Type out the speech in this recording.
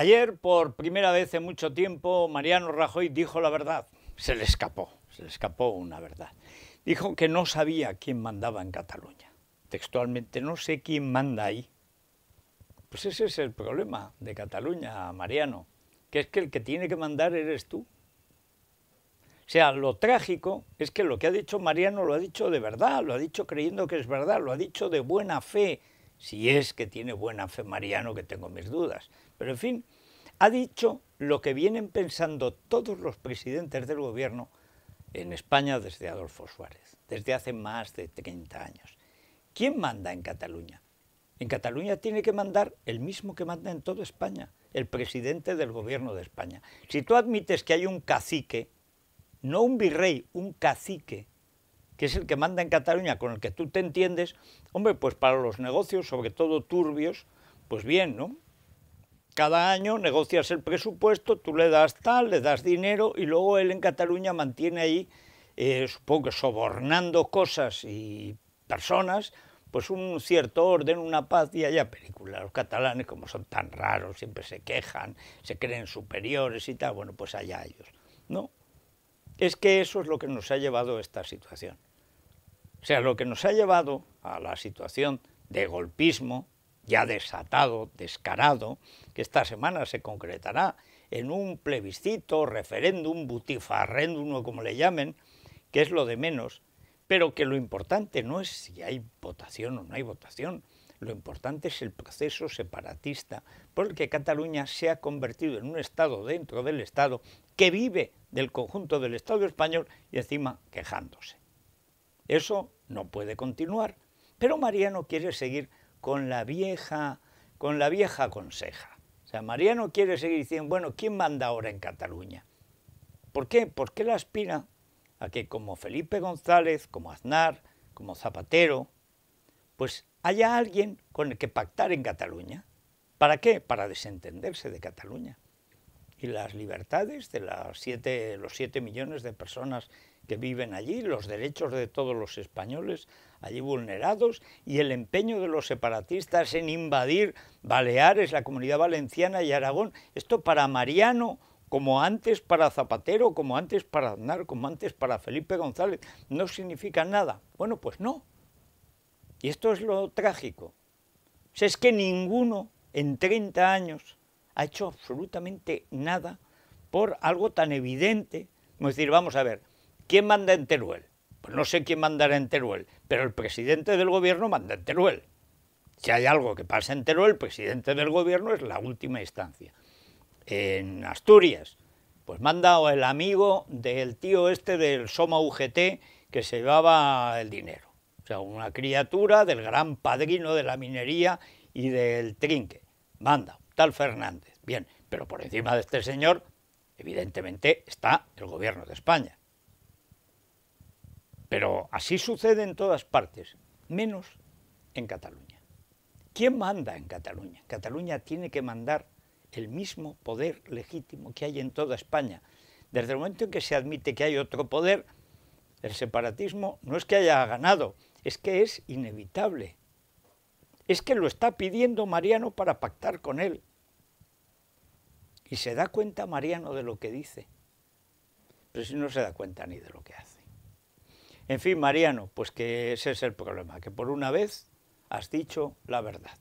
Ayer, por primera vez en mucho tiempo, Mariano Rajoy dijo la verdad. Se le escapó, se le escapó una verdad. Dijo que no sabía quién mandaba en Cataluña. Textualmente, no sé quién manda ahí. Pues ese es el problema de Cataluña, Mariano, que es que el que tiene que mandar eres tú. O sea, lo trágico es que lo que ha dicho Mariano lo ha dicho de verdad, lo ha dicho creyendo que es verdad, lo ha dicho de buena fe, si es que tiene buena fe Mariano, que tengo mis dudas. Pero en fin, ha dicho lo que vienen pensando todos los presidentes del gobierno en España desde Adolfo Suárez, desde hace más de 30 años. ¿Quién manda en Cataluña? En Cataluña tiene que mandar el mismo que manda en toda España, el presidente del gobierno de España. Si tú admites que hay un cacique, no un virrey, un cacique, que es el que manda en Cataluña, con el que tú te entiendes, hombre, pues para los negocios, sobre todo turbios, pues bien, ¿no? Cada año negocias el presupuesto, tú le das tal, le das dinero y luego él en Cataluña mantiene ahí, eh, supongo que sobornando cosas y personas, pues un cierto orden, una paz y allá película. Los catalanes, como son tan raros, siempre se quejan, se creen superiores y tal, bueno, pues allá ellos. No, es que eso es lo que nos ha llevado a esta situación. O sea, lo que nos ha llevado a la situación de golpismo ya desatado, descarado, que esta semana se concretará en un plebiscito, referéndum, butifarréndum o como le llamen, que es lo de menos, pero que lo importante no es si hay votación o no hay votación, lo importante es el proceso separatista por el que Cataluña se ha convertido en un Estado dentro del Estado que vive del conjunto del Estado español y encima quejándose. Eso no puede continuar. Pero Mariano quiere seguir con la vieja, con la vieja conseja. O sea, Mariano quiere seguir diciendo, bueno, ¿quién manda ahora en Cataluña? ¿Por qué? Porque él aspira a que como Felipe González, como Aznar, como Zapatero, pues haya alguien con el que pactar en Cataluña. ¿Para qué? Para desentenderse de Cataluña. Y las libertades de los siete, millones de personas que viven allí, los derechos de todos los españoles allí vulnerados y el empeño de los separatistas en invadir Baleares, la comunidad valenciana y Aragón. Esto para Mariano, como antes para Zapatero, como antes para Aznar, como antes para Felipe González, no significa nada. Bueno, pues no. Y esto es lo trágico. Si es que ninguno en 30 años ha hecho absolutamente nada por algo tan evidente. Es decir, vamos a ver, ¿Quién manda en Teruel? Pues no sé quién mandará en Teruel, pero el presidente del gobierno manda en Teruel. Si hay algo que pasa en Teruel, el presidente del gobierno es la última instancia. En Asturias, pues manda el amigo del tío este del Soma UGT que se llevaba el dinero. O sea, una criatura del gran padrino de la minería y del trinque. Manda, tal Fernández. Bien, pero por encima de este señor, evidentemente, está el gobierno de España. Pero así sucede en todas partes, menos en Cataluña. ¿Quién manda en Cataluña? Cataluña tiene que mandar el mismo poder legítimo que hay en toda España. Desde el momento en que se admite que hay otro poder, el separatismo no es que haya ganado, es que es inevitable. Es que lo está pidiendo Mariano para pactar con él. Y se da cuenta Mariano de lo que dice, pero si no se da cuenta ni de lo que hace. En fin, Mariano, pues que ese es el problema, que por una vez has dicho la verdad.